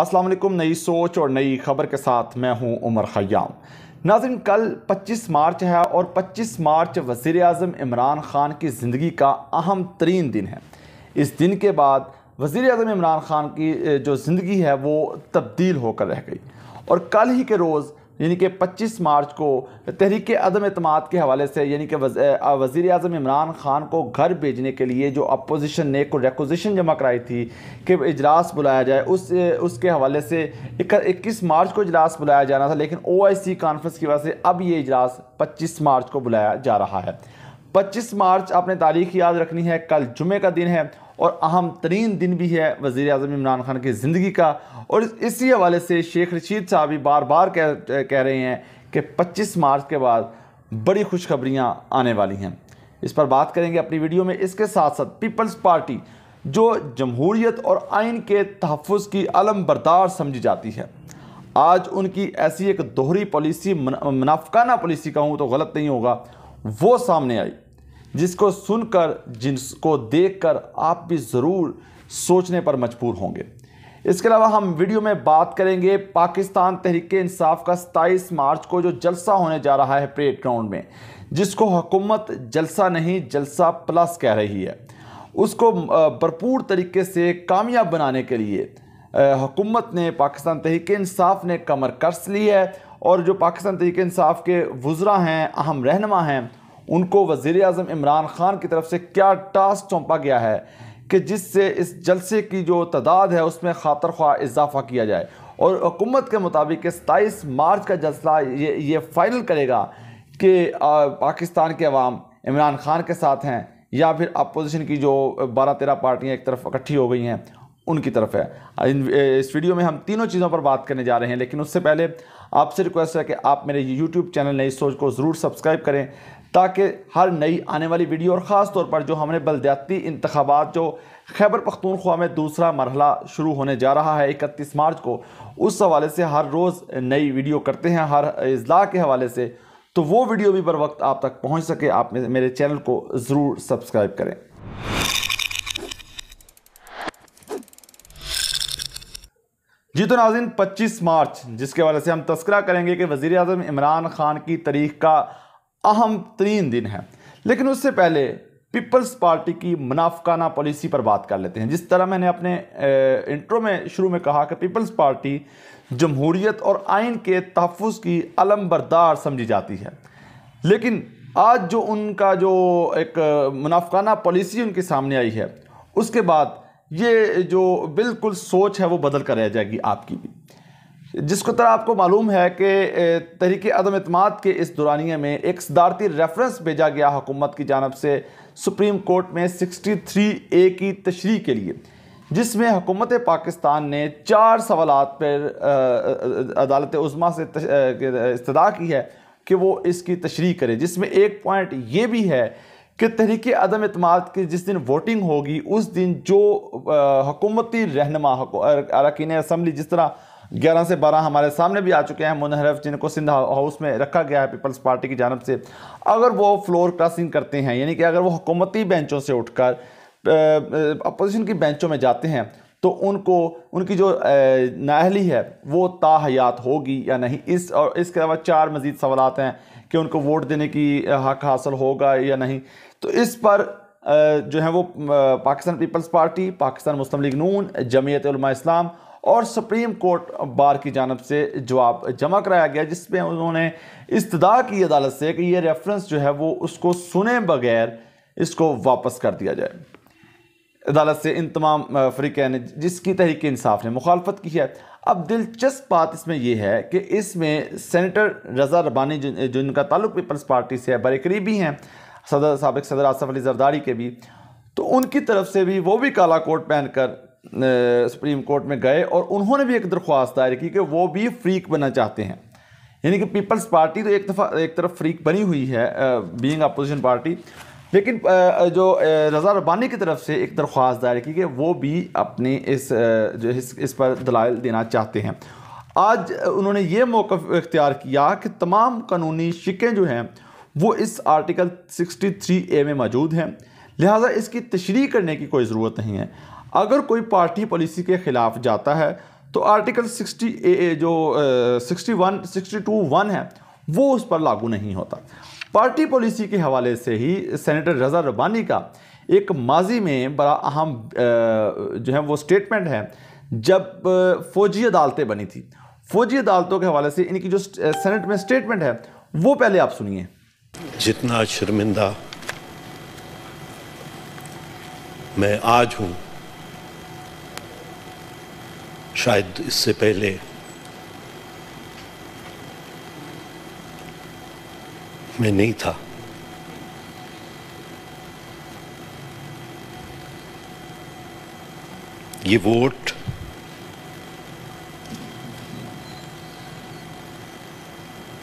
असलम नई सोच और नई खबर के साथ मैं हूं उमर खयाम नाजिन कल 25 मार्च है और 25 मार्च वज़ी अजम इमरान ख़ान की ज़िंदगी का अहम तरीन दिन है इस दिन के बाद वज़ी अजम इमरान ख़ान की जो ज़िंदगी है वो तब्दील होकर रह गई और कल ही के रोज़ यानी कि 25 मार्च को तहरीक अदम अतमाद के हवाले से यानी कि वज़ी अजम इमरान ख़ान को घर भेजने के लिए जो अपोजिशन ने को रेकोजिशन जमा कराई थी कि इजलास बुलाया जाए उस उसके हवाले से इक्कीस मार्च को इजलास बुलाया जाना था लेकिन ओ आई सी कॉन्फ्रेंस की वजह से अब ये इजलास पच्चीस मार्च को बुलाया जा रहा है पच्चीस मार्च आपने तारीख याद रखनी है कल जुमे का दिन है और अहम तरीन दिन भी है वज़ी अजम इमरान खान की ज़िंदगी का और इसी हवाले से शेख रशीद साहब भी बार बार कह कह रहे हैं कि पच्चीस मार्च के बाद बड़ी खुशखबरियाँ आने वाली हैं इस पर बात करेंगे अपनी वीडियो में इसके साथ साथ पीपल्स पार्टी जो जमहूरीत और आइन के तहफ़ की अलम बरदार समझी जाती है आज उनकी ऐसी एक दोहरी पॉलिसी मुनाफकाना पॉलिसी कहूँ तो गलत नहीं होगा वो सामने आई जिसको सुनकर जिसको देखकर आप भी ज़रूर सोचने पर मजबूर होंगे इसके अलावा हम वीडियो में बात करेंगे पाकिस्तान तहरीक इंसाफ का सताईस मार्च को जो जलसा होने जा रहा है परेड ग्राउंड में जिसको हुकूमत जलसा नहीं जलसा प्लस कह रही है उसको भरपूर तरीके से कामयाब बनाने के लिए हुकूमत ने पाकिस्तान तहरीक इंसाफ ने कमर कस ली है और जो पाकिस्तान तहरीक इंसाफ के वज़रा हैं अहम रहनमा हैं उनको वजीर अजम इमरान ख़ान की तरफ से क्या टास्क सौंपा गया है कि जिससे इस जलसे की जो तादाद है उसमें खातर ख्वा इजाफा किया जाए और हुकूमत के मुताबिक सताईस मार्च का जलसा ये ये फ़ाइनल करेगा कि पाकिस्तान के अवाम इमरान खान के साथ हैं या फिर अपोजिशन की जो बारह तेरह पार्टियाँ एक तरफ इकट्ठी हो गई हैं उनकी तरफ है इस वीडियो में हम तीनों चीज़ों पर बात करने जा रहे हैं लेकिन उससे पहले आपसे रिक्वेस्ट है कि आप मेरे यूट्यूब चैनल नई सोच को ज़रूर सब्सक्राइब करें ताकि हर नई आने वाली वीडियो और ख़ास तौर पर जो हमने बलद्याती इंतबात जो खैबर पख्तूनख्वा में दूसरा मरहला शुरू होने जा रहा है इकतीस मार्च को उस हवाले से हर रोज़ नई वीडियो करते हैं हर अजला के हवाले से तो वो वीडियो भी बर वक्त आप तक पहुँच सके आप मेरे चैनल को ज़रूर सब्सक्राइब करें जी तो नाजिन 25 मार्च जिसके हवाले से हम तस्करा करेंगे कि वज़ी अजम इमरान ख़ान की तारीख का अहम तरीन दिन है लेकिन उससे पहले पीपल्स पार्टी की मुनाफाना पॉलिसी पर बात कर लेते हैं जिस तरह मैंने अपने इंट्रो में शुरू में कहा कि पीपल्स पार्टी जमहूरीत और आइन के तहफ़ की अलम बरदार समझी जाती है लेकिन आज जो उनका जो एक मुनाफाना पॉलिसी उनके सामने आई है उसके बाद ये जो बिल्कुल सोच है वो बदल कर रह जाएगी आपकी भी जिसको तरह आपको मालूम है कि तहरीक अदम अतमाद के इस दुरानिया में एक सदारती रेफरेंस भेजा गया हुकूमत की जानब से सुप्रीम कोर्ट में 63 ए की तशरी के लिए जिसमें हुकूमत पाकिस्तान ने चार सवाल पर अदालत उज़मा से इस्तः की है कि वो इसकी तशरी करे जिसमें एक पॉइंट ये भी है कि तहरीक अदम अतमाद की जिस दिन वोटिंग होगी उस दिन जो हकूमती रहनमा अरकान असम्बली जिस तरह ग्यारह से बारह हमारे सामने भी आ चुके हैं मुनहरफ जिनको सिंध हाउस में रखा गया है पीपल्स पार्टी की जानब से अगर वो फ्लोर क्रॉसिंग करते हैं यानी कि अगर वो हुकूमती बेंचों से उठकर अपोजिशन की बेंचों में जाते हैं तो उनको उनकी जो नाहली है वो ताहयात होगी या नहीं इस और इसके अलावा चार मज़ीद सवाल हैं कि उनको वोट देने की हक हासिल होगा या नहीं तो इस पर जो है वो Pakistan Peoples Party Pakistan Muslim League Noon Jamiat Islam और सुप्रीम कोर्ट बार की जानब से जवाब जमा कराया गया जिसमें उन्होंने इस्तदा की अदालत से कि ये रेफरेंस जो है वो उसको सुने बगैर इसको वापस कर दिया जाए अदालत से इन तमाम फरीक़ैन ने जिसकी तहरीक इंसाफ ने मुखालफत की है अब दिलचस्प बात इसमें यह है कि इसमें सेनेटर रजा रबानी जिन जिनका ताल्लुक पीपल्स पार्टी से है बड़े करीबी हैं सदर सबक सदर आसफ़ अली जरदारी के भी तो उनकी तरफ से भी वो भी काला कोट पहनकर सुप्रीम कोर्ट में गए और उन्होंने भी एक दरख्वास्त दायर की कि वो भी फ्रीक बनना चाहते हैं यानी कि पीपल्स पार्टी तो एक दफ़ा एक तरफ फ्रीक बनी हुई है बीइंग अपोजिशन पार्टी लेकिन जो रजा रबानी की तरफ से एक दरख्वास्त दायर की कि वो भी अपने इस जो इस, इस पर दलाइल देना चाहते हैं आज उन्होंने ये मौक़ इख्तियार किया कि तमाम कानूनी शिकें जो हैं वो इस आर्टिकल थ्री ए में मौजूद हैं लिहाजा इसकी तशरी करने की कोई ज़रूरत नहीं है अगर कोई पार्टी पॉलिसी के ख़िलाफ़ जाता है तो आर्टिकल सिक्सटी ए जो sixty one sixty two one है वो उस पर लागू नहीं होता पार्टी पॉलिसी के हवाले से ही सेनेटर रजा रबानी का एक माजी में बड़ा अहम जो है वो स्टेटमेंट है जब फौजी अदालतें बनी थी फौजी अदालतों के हवाले से इनकी जो सेनेट में स्टेटमेंट है वो पहले आप सुनिए जितना शर्मिंदा मैं आज हूं शायद इससे पहले मैं नहीं था ये वोट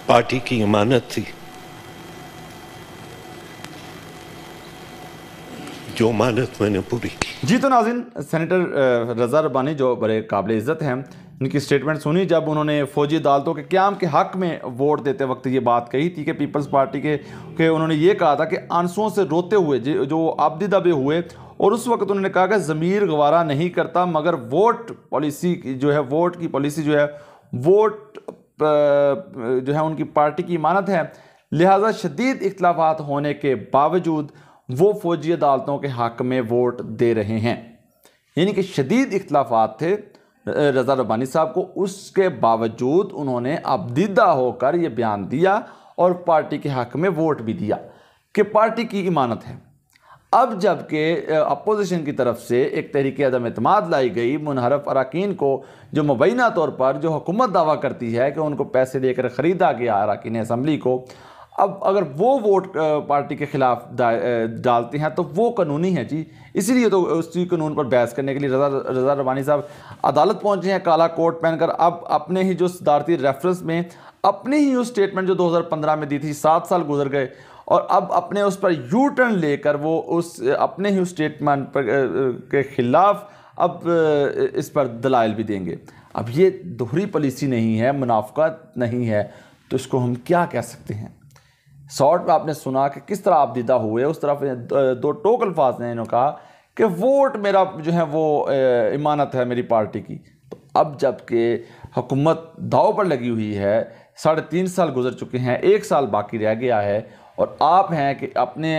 पार्टी की इमानत थी जो मानत मैंने पूरी की जी तो नाजिन सेनेटर रजा रबानी जो बड़े काबिल इज़्ज़त हैं उनकी स्टेटमेंट सुनी जब उन्होंने फ़ौजी अदालतों के क्याम के हक़ में वोट देते वक्त ये बात कही थी कि पीपल्स पार्टी के के उन्होंने ये कहा था कि आंसुओं से रोते हुए जो आबदी दबे हुए और उस वक्त उन्होंने कहा कि ज़मीर गवारा नहीं करता मगर वोट पॉलिसी जो है वोट की पॉलिसी जो है वोट जो है उनकी पार्टी की इमानत है लिहाजा शदीद इख्लाफात होने के बावजूद वो फौजी अदालतों के हक में वोट दे रहे हैं यानी कि शदीद इख्लाफात थे रज़ा रबानी साहब को उसके बावजूद उन्होंने अबदीदा होकर यह बयान दिया और पार्टी के हक में वोट भी दिया कि पार्टी की इमानत है अब जबकि अपोजिशन की तरफ से एक तहरीक अदम अतमाद लाई गई मुनहरफ अरकान को जो मुबैना तौर पर जो हुकूमत दावा करती है कि उनको पैसे देकर ख़रीदा गया अरकान असम्बली को अब अगर वो वोट पार्टी के ख़िलाफ़ डालते हैं तो वो कानूनी है जी इसीलिए तो उसी कानून पर बहस करने के लिए रजा रजा रवानी साहब अदालत पहुंचे हैं काला कोट पहनकर अब अपने ही जो सदारती रेफरेंस में अपनी ही उस स्टेटमेंट जो 2015 में दी थी सात साल गुजर गए और अब अपने उस पर यू टर्न लेकर वो उस अपने ही उस स्टेटमेंट पर के ख़िलाफ़ अब इस पर दलाइल भी देंगे अब ये दोहरी पॉलिसी नहीं है मुनाफ्त नहीं है तो इसको हम क्या कह सकते हैं शॉर्ट में आपने सुना कि किस तरह आप दीदा हुए उस तरफ दो टोक अल्फाज ने इन्होंने कहा कि वोट मेरा जो है वो इमानत है मेरी पार्टी की तो अब जबकि हुकूमत दाव पर लगी हुई है साढ़े तीन साल गुजर चुके हैं एक साल बाकी रह गया है और आप हैं कि अपने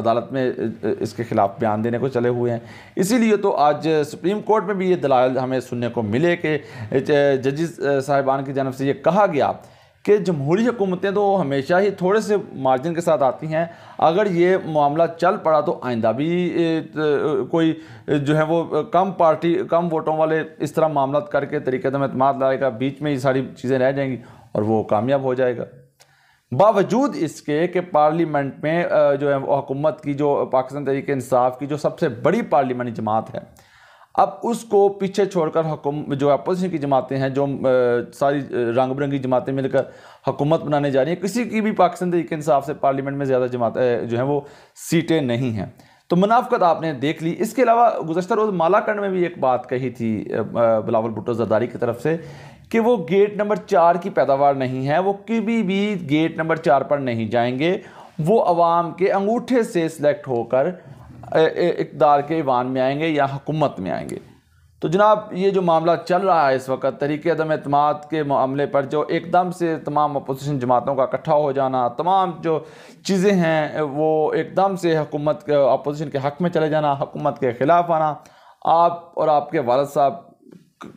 अदालत में इसके ख़िलाफ़ बयान देने को चले हुए हैं इसीलिए तो आज सुप्रीम कोर्ट में भी ये दलाल हमें सुनने को मिले कि जजिस साहिबान की जानब से ये कहा गया कि जमहूरी हुकूमतें तो हमेशा ही थोड़े से मार्जिन के साथ आती हैं अगर ये मामला चल पड़ा तो आइंदा भी कोई जो है वो कम पार्टी कम वोटों वाले इस तरह मामला करके तरीके तो अहतमाद लाएगा बीच में ये सारी चीज़ें रह जाएंगी और वो कामयाब हो जाएगा बावजूद इसके कि पार्लियामेंट में जो है हुकूमत की जो पाकिस्तान तरीके इंसाफ की जो सबसे बड़ी पार्लियामानी जमात है अब उसको पीछे छोड़कर हकुम जो अपोजिशन की जमातें हैं जो सारी रंग बिरंगी जमातें मिलकर हुकूमत बनाने जा रही हैं किसी की भी पाकिस्तान तरीके इंसाफ से पार्लियामेंट में ज़्यादा जमात जो हैं वो सीटें नहीं हैं तो मुनाफ्त आपने देख ली इसके अलावा गुजशतर रोज़ मालाकंड में भी एक बात कही थी बिलावल भुट्टो जरदारी की तरफ से कि वो गेट नंबर चार की पैदावार नहीं है वो कभी भी गेट नंबर चार पर नहीं जाएंगे वो आवाम के अंगूठे से सिलेक्ट होकर इकदार के ईवान में आएंगे या हुकूमत में आएंगे तो जनाब ये जो मामला चल रहा है इस वक्त तरीके अदम अतम के मामले पर जो एकदम से तमाम अपोजिशन जमातों का इकट्ठा हो जाना तमाम जो चीज़ें हैं वो एकदम से हकूमत अपोजिशन के हक़ में चले जाना हकूमत के ख़िलाफ़ आना आप और आपके वालद साहब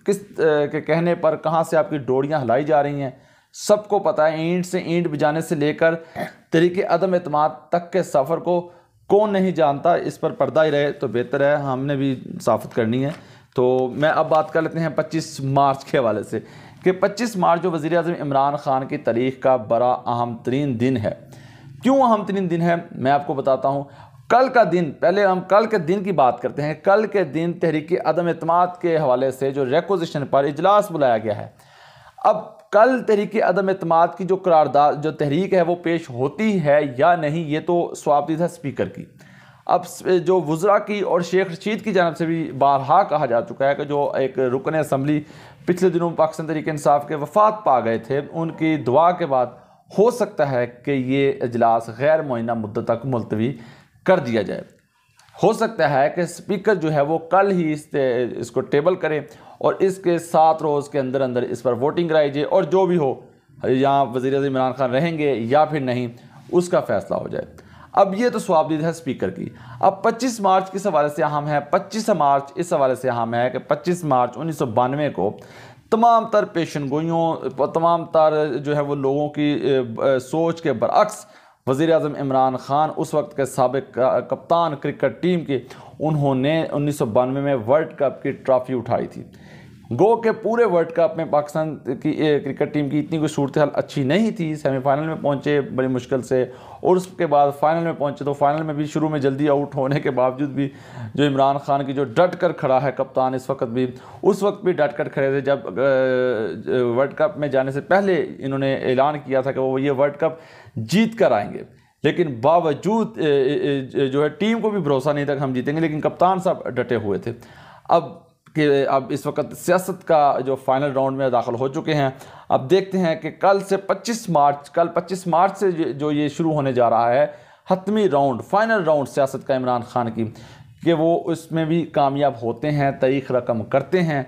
किस के कहने पर कहाँ से आपकी डोरियाँ हिलाई जा रही हैं सबको पता है ईंट से ईंट बजाने से लेकर तरीके अदम अतम तक के सफ़र को कौन नहीं जानता इस पर पर्दा ही रहे तो बेहतर है हमने भी साफत करनी है तो मैं अब बात कर लेते हैं 25 मार्च के हवाले से कि 25 मार्च जो वज़ी अजम इमरान ख़ान की तारीख का बड़ा अहम तरीन दिन है क्यों अहम तरीन दिन है मैं आपको बताता हूँ कल का दिन पहले हम कल के दिन की बात करते हैं कल के दिन तहरीकी अदम अतमाद के हवाले से जो रेकोजिशन पर इजलास बुलाया गया है अब कल तहरीक अदम अतमाद की जो करारदा जो तहरीक है वो पेश होती है या नहीं ये तो स्वाबदी था स्पीकर की अब जो वज्रा की और शेख रशीद की जानब से भी बारहा कहा जा चुका है कि जो एक रुकन असम्बली पिछले दिनों पाकिस्तान तरीके इंसाफ के वफात पा गए थे उनकी दुआ के बाद हो सकता है कि ये अजलास गैर मुना मुद्द तक मुलतवी कर दिया जाए हो सकता है कि स्पीकर जो है वो कल ही इस इसको टेबल करें और इसके सात रोज़ के अंदर अंदर इस पर वोटिंग कराई जाए और जो भी हो यहाँ वज़ी अजम इमरान खान रहेंगे या फिर नहीं उसका फैसला हो जाए अब ये तो स्वाबदीद है स्पीकर की अब 25 मार्च के हवाले से अहम है 25 मार्च इस हवाले से अहम है कि 25 मार्च उन्नीस को तमाम तर पेशन गोइयों तमाम तर जो है वो लोगों की सोच के बरक्स वज़ी अजम इमरान ख़ान उस वक्त के सबक कप्तान क्रिकेट टीम के उन्होंने उन्नीस में वर्ल्ड कप की ट्रॉफ़ी उठाई थी गो के पूरे वर्ल्ड कप में पाकिस्तान की क्रिकेट टीम की इतनी कोई सूरत हाल अच्छी नहीं थी सेमीफाइनल में पहुंचे बड़ी मुश्किल से और उसके बाद फाइनल में पहुंचे तो फाइनल में भी शुरू में जल्दी आउट होने के बावजूद भी जो इमरान खान की जो डट कर खड़ा है कप्तान इस वक्त भी उस वक्त भी डट कर खड़े थे जब वर्ल्ड कप में जाने से पहले इन्होंने ऐलान किया था कि वो ये वर्ल्ड कप जीत कर आएंगे लेकिन बावजूद जो है टीम को भी भरोसा नहीं था कि हम जीतेंगे लेकिन कप्तान साहब डटे हुए थे अब कि अब इस वक्त सियासत का जो फाइनल राउंड में दाखिल हो चुके हैं अब देखते हैं कि कल से 25 मार्च कल 25 मार्च से जो ये शुरू होने जा रहा है हतमी राउंड फाइनल राउंड सियासत का इमरान खान की कि वो उसमें भी कामयाब होते हैं तारीख रकम करते हैं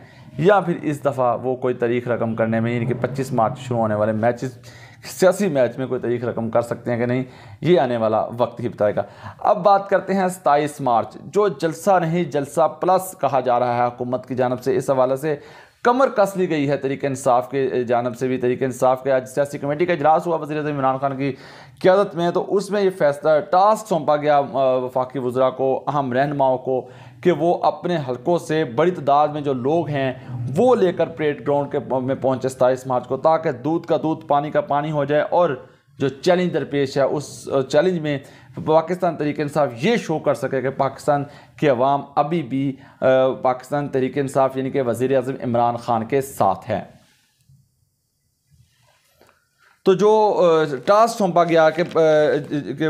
या फिर इस दफ़ा वो कोई तारीख रकम करने में यानी कि 25 मार्च शुरू होने वाले मैचेस सियासी मैच में कोई तरीक रकम कर सकते हैं कि नहीं ये आने वाला वक्त ही बताएगा अब बात करते हैं सताईस मार्च जो जलसा नहीं जलसा प्लस कहा जा रहा है हुकूमत की जानब से इस हवाले से कमर कस ली गई है तरीके इंसाफ के जानब से भी तरीके इंसाफ के आज सियासी कमेटी का इजलास हुआ वजी अजम इमरान खान की क्यादत में तो उसमें यह फैसला टास्क सौंपा गया वफाकी वजरा को अहम रहनुमाओं को कि वो अपने हलकों से बड़ी तादाद में जो लोग हैं वो लेकर परेड ग्राउंड के में पहुंचे सताईस मार्च को ताकि दूध का दूध पानी का पानी हो जाए और जो चैलेंज दरपेश है उस चैलेंज में पाकिस्तान तरीके इंसाफ ये शो कर सके कि पाकिस्तान की अवाम अभी भी पाकिस्तान तरीके इंसाफ यानी कि वज़ी अजम इमरान ख़ान के साथ हैं तो जो टास्क सौंपा गया कि, कि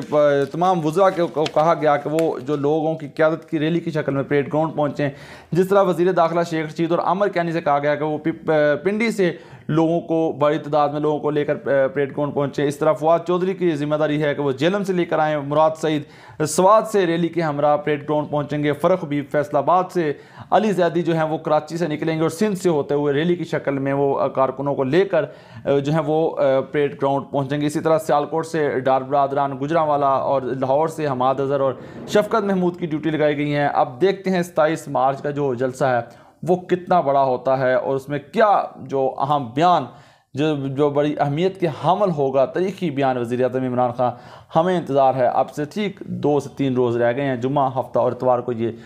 तमाम वज़ा को कहा गया कि वो जो लोगों की क्यादत की रैली की शक्ल में परेड ग्राउंड पहुँचें जिस तरह वजीर दाखिला शेख रशीद और आमर कैनी से कहा गया कि वो पिंडी से लोगों को बड़ी तादाद में लोगों को लेकर परेड ग्राउंड पहुंचे इस तरह फवाद चौधरी की जिम्मेदारी है कि वो जेलम से लेकर आएँ मुराद सईद स्वाद से रैली के हमरा परेड ग्राउंड पहुँचेंगे फ़र्क भी फैसलाबाद से अली जैदी जो है वो कराची से निकलेंगे और सिंध से होते हुए रैली की शक्ल में वो कारकुनों को लेकर जो है वो परेड ग्राउंड पहुँचेंगे इसी तरह सियालकोट से डार बरदरान गुजरावाला और लाहौर से हमाद अजहर और शफकत महमूद की ड्यूटी लगाई गई हैं अब देखते हैं सताईस मार्च का जो जलसा है वो कितना बड़ा होता है और उसमें क्या जो अहम बयान जो जो बड़ी अहमियत के हमल होगा तरीकी बयान वजी अजम इमरान खान हमें इंतज़ार है अब से ठीक दो से तीन रोज़ रह गए हैं जुम्मा हफ्ता और इतवार को ये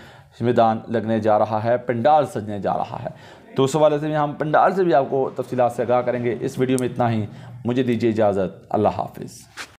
मैदान लगने जा रहा है पंडाल सजने जा रहा है तो उस हवाले से भी हम पंडाल से भी आपको तफसीत से आगाह करेंगे इस वीडियो में इतना ही मुझे दीजिए इजाज़त अल्लाह हाफिज़